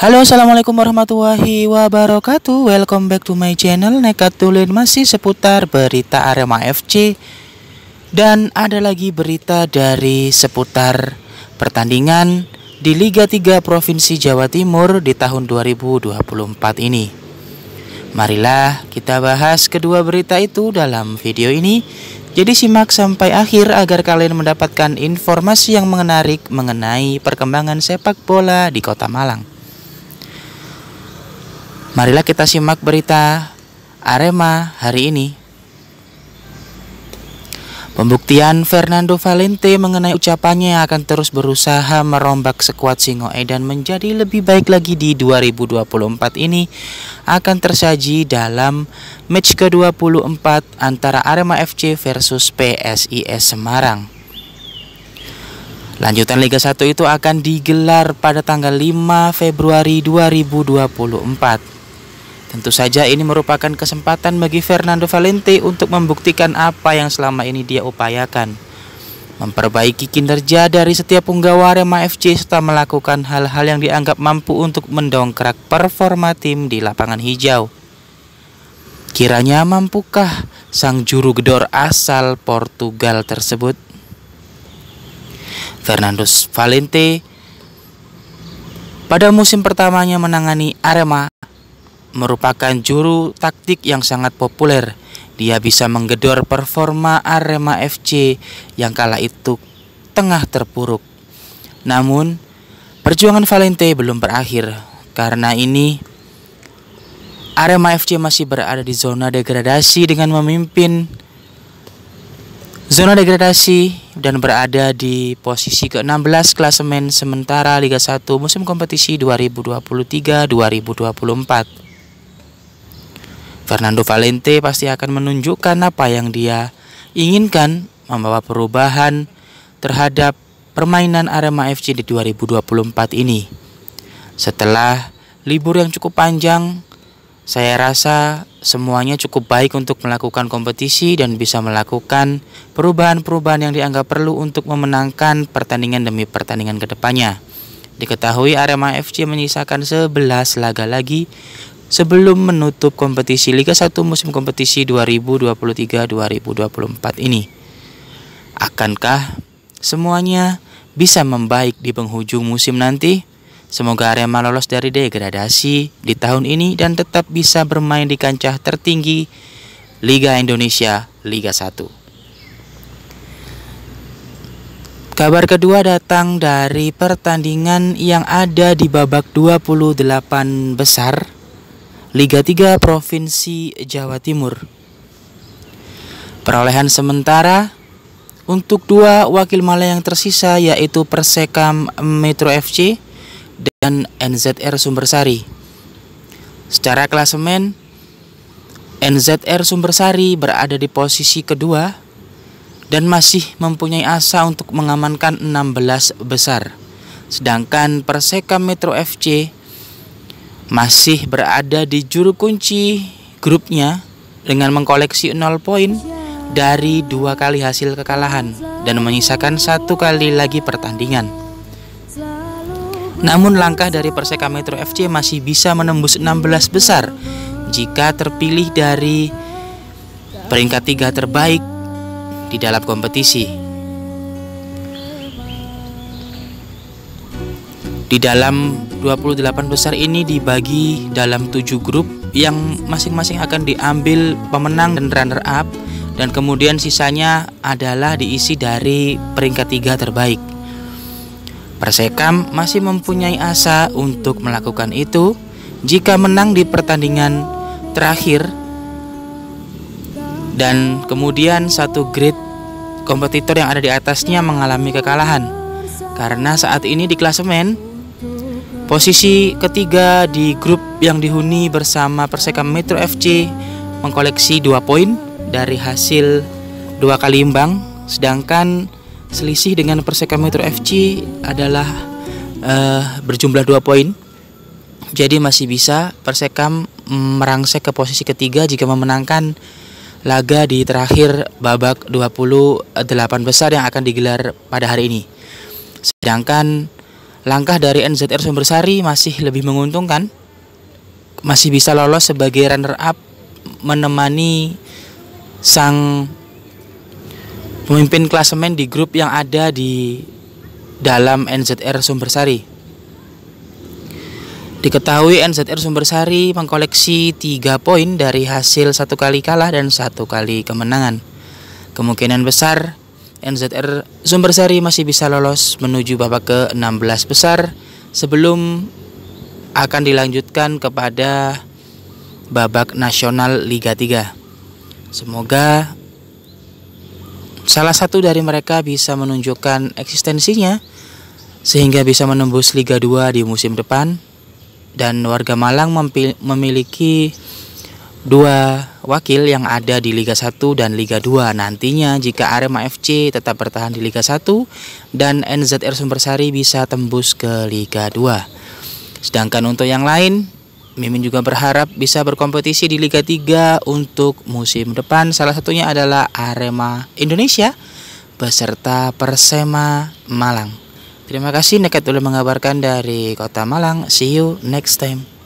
Halo assalamualaikum warahmatullahi wabarakatuh Welcome back to my channel Nekat Tulen masih seputar berita Arema FC Dan ada lagi berita dari seputar pertandingan Di Liga 3 Provinsi Jawa Timur di tahun 2024 ini Marilah kita bahas kedua berita itu dalam video ini Jadi simak sampai akhir agar kalian mendapatkan informasi yang menarik mengenai perkembangan sepak bola di kota Malang Marilah kita simak berita Arema hari ini. Pembuktian Fernando Valente mengenai ucapannya akan terus berusaha merombak skuad Singoe dan menjadi lebih baik lagi di 2024 ini akan tersaji dalam match ke-24 antara Arema FC versus PSIS Semarang. Lanjutan Liga 1 itu akan digelar pada tanggal 5 Februari 2024. Tentu saja ini merupakan kesempatan bagi Fernando Valente untuk membuktikan apa yang selama ini dia upayakan. Memperbaiki kinerja dari setiap penggawa Arema FC serta melakukan hal-hal yang dianggap mampu untuk mendongkrak performa tim di lapangan hijau. Kiranya mampukah sang juru gedor asal Portugal tersebut? Fernando Valente pada musim pertamanya menangani Arema merupakan juru taktik yang sangat populer. Dia bisa menggedor performa Arema FC yang kala itu tengah terpuruk. Namun, perjuangan Valente belum berakhir. Karena ini, Arema FC masih berada di zona degradasi dengan memimpin zona degradasi dan berada di posisi ke-16 klasemen sementara Liga 1 musim kompetisi 2023-2024. Fernando Valente pasti akan menunjukkan apa yang dia inginkan membawa perubahan terhadap permainan Arema FC di 2024 ini. Setelah libur yang cukup panjang, saya rasa semuanya cukup baik untuk melakukan kompetisi dan bisa melakukan perubahan-perubahan yang dianggap perlu untuk memenangkan pertandingan demi pertandingan kedepannya. Diketahui Arema FC menyisakan 11 laga lagi sebelum menutup kompetisi Liga 1 musim kompetisi 2023-2024 ini. Akankah semuanya bisa membaik di penghujung musim nanti? Semoga Arema lolos dari degradasi di tahun ini dan tetap bisa bermain di kancah tertinggi Liga Indonesia Liga 1. Kabar kedua datang dari pertandingan yang ada di babak 28 besar Liga 3 Provinsi Jawa Timur. Perolehan sementara untuk dua wakil Mala yang tersisa yaitu Persekam Metro FC dan NZR Sumbersari. Secara klasemen, NZR Sumbersari berada di posisi kedua dan masih mempunyai asa untuk mengamankan 16 besar. Sedangkan Perseka Metro FC masih berada di juru kunci grupnya dengan mengkoleksi 0 poin dari dua kali hasil kekalahan dan menyisakan satu kali lagi pertandingan. Namun langkah dari Perseka Metro FC masih bisa menembus 16 besar jika terpilih dari peringkat tiga terbaik di dalam kompetisi. Di dalam 28 besar ini dibagi dalam 7 grup yang masing-masing akan diambil pemenang dan runner up dan kemudian sisanya adalah diisi dari peringkat tiga terbaik. Persekam masih mempunyai asa untuk melakukan itu jika menang di pertandingan terakhir dan kemudian satu grid kompetitor yang ada di atasnya mengalami kekalahan karena saat ini di klasemen Posisi ketiga di grup yang dihuni bersama persekam Metro FC mengkoleksi dua poin dari hasil dua kali imbang, sedangkan selisih dengan persekam Metro FC adalah uh, berjumlah dua poin. Jadi masih bisa Persekam mm, merangsek ke posisi ketiga jika memenangkan laga di terakhir babak 28 besar yang akan digelar pada hari ini. Sedangkan langkah dari NZR Sumber Sari masih lebih menguntungkan. Masih bisa lolos sebagai runner up menemani sang pemimpin klasemen di grup yang ada di dalam NZR Sumber Sari. Diketahui NZR Sumber Sari mengkoleksi 3 poin dari hasil satu kali kalah dan satu kali kemenangan. Kemungkinan besar NZR Sumber Sari masih bisa lolos menuju babak ke-16 besar sebelum akan dilanjutkan kepada babak nasional Liga 3. Semoga salah satu dari mereka bisa menunjukkan eksistensinya sehingga bisa menembus Liga 2 di musim depan dan warga Malang memiliki dua wakil yang ada di Liga 1 dan Liga 2 nantinya jika Arema FC tetap bertahan di Liga 1 dan NZR Sumbersari bisa tembus ke Liga 2. Sedangkan untuk yang lain, Mimin juga berharap bisa berkompetisi di Liga 3 untuk musim depan. Salah satunya adalah Arema Indonesia beserta Persema Malang. Terima kasih Nekat sudah mengabarkan dari Kota Malang. See you next time.